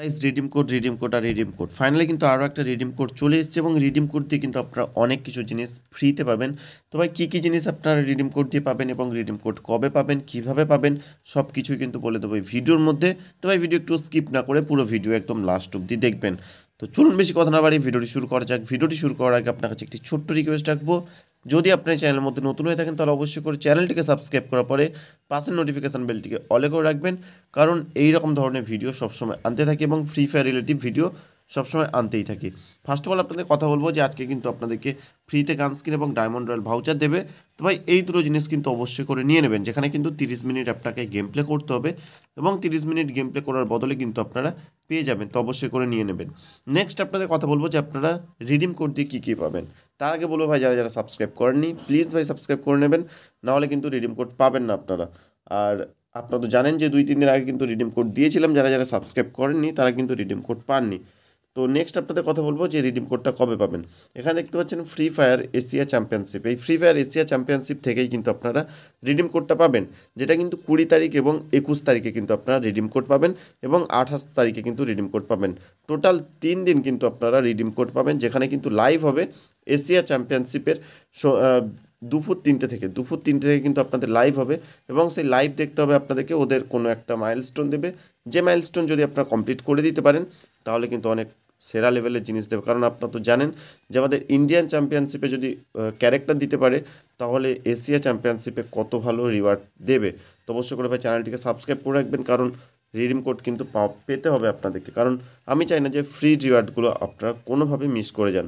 guys redeem code redeem code আর redeem code finally কিন্তু আরও একটা রিডিম কোড চলে এসেছে এবং রিডিম কোড দিয়ে কিন্তু আপনারা অনেক কিছু জিনিস ফ্রিতে পাবেন তো ভাই কী কী জিনিস আপনারা রিডিম কোড দিয়ে পাবেন এবং রিডিম কোড কবে পাবেন কিভাবে পাবেন সব কিছুই কিন্তু বলে দেবো ভিডিওর মধ্যে তো ভাই ভিডিও একটু স্কিপ না করে পুরো ভিডিও একদম লাস্ট অব্দি দেখবেন তো চলুন বেশি কথা না বাড়ি ভিডিওটি শুরু করা যাক ভিডিওটি শুরু করার আগে আপনার কাছে একটি ছোট্ট রিকোয়েস্ট রাখবো যদি আপনি চ্যানেলের মধ্যে নতুন হয়ে থাকেন তাহলে অবশ্যই করে চ্যানেলটিকে সাবস্ক্রাইব করার পরে পাশের নোটিফিকেশান বেলটিকে অলে করে রাখবেন কারণ এই রকম ধরনের ভিডিও সবসময় আনতে থাকি এবং ফ্রি ফায়ার রিলেটিভ ভিডিও সবসময় আনতেই থাকি ফার্স্ট অফ অল আপনাদের কথা বলবো যে আজকে কিন্তু আপনাদেরকে ফ্রিতে গানস্কিন এবং ডায়মন্ড রয়্যাল ভাউচার দেবে তো ভাই এই দুটো জিনিস কিন্তু অবশ্যই করে নিয়ে নেবেন যেখানে কিন্তু তিরিশ মিনিট আপনাকে গেম প্লে করতে হবে এবং তিরিশ মিনিট গেম প্লে করার বদলে কিন্তু আপনারা পেয়ে যাবেন তো অবশ্যই করে নিয়ে নেবেন নেক্সট আপনাদের কথা বলবো যে আপনারা রিডিম কোড দিয়ে কী কী পাবেন তার আগে বলবো ভাই যারা যারা সাবস্ক্রাইব করেননি প্লিজ ভাই সাবস্ক্রাইব করে নেবেন নাহলে কিন্তু রিডিম কোড পাবেন না আপনারা আর আপনারা তো জানেন যে দুই তিন দিন আগে কিন্তু রিডিম কোড দিয়েছিলাম যারা যারা সাবস্ক্রাইব করেননি তারা কিন্তু রিডিম কোড পাননি তো নেক্সট আপনাদের কথা বলবো যে রিডিম কোডটা কবে পাবেন এখানে দেখতে পাচ্ছেন ফ্রি ফায়ার এশিয়া চ্যাম্পিয়নশিপ এই ফ্রি ফায়ার এশিয়া চ্যাম্পিয়নশিপ থেকেই কিন্তু আপনারা রিডিম কোডটা পাবেন যেটা কিন্তু কুড়ি তারিখ এবং একুশ তারিখে কিন্তু আপনারা রিডিম কোড পাবেন এবং আঠাশ তারিখে কিন্তু রিডিম কোড পাবেন টোটাল তিন দিন কিন্তু আপনারা রিডিম কোড পাবেন যেখানে কিন্তু লাইভ হবে এশিয়া চ্যাম্পিয়নশিপের দুপুর তিনটে থেকে দুপুর তিনটে থেকে কিন্তু আপনাদের লাইভ হবে এবং সেই লাইভ দেখতে হবে আপনাদেরকে ওদের কোনো একটা মাইলস্টোন দেবে যে মাইলস্টোন যদি আপনারা কমপ্লিট করে দিতে পারেন তাহলে কিন্তু অনেক সেরা লেভেলের জিনিস দেবে কারণ আপনারা তো জানেন যে আমাদের ইন্ডিয়ান চ্যাম্পিয়নশিপে যদি ক্যারেক্টার দিতে পারে তাহলে এশিয়া চ্যাম্পিয়নশিপে কত ভালো রিওয়ার্ড দেবে তো অবশ্যই করে ভাই চ্যানেলটিকে সাবস্ক্রাইব করে রাখবেন কারণ রিডিম কোড কিন্তু পেতে হবে আপনাদেরকে কারণ আমি চাই না যে ফ্রি রিওয়ার্ডগুলো আপনারা কোনোভাবে মিস করে যান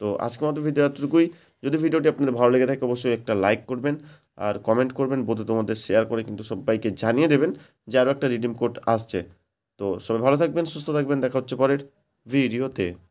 তো আজকের মতো ভিডিও এতটুকুই যদি ভিডিওটি আপনাদের ভালো লেগে থাকে অবশ্যই একটা লাইক করবেন আর কমেন্ট করবেন বোধ তোমাদের শেয়ার করে কিন্তু সবাইকে জানিয়ে দেবেন যে আরও একটা রিডিম কোড আসছে তো সবাই ভালো থাকবেন সুস্থ থাকবেন দেখা হচ্ছে পরের vídeo videotape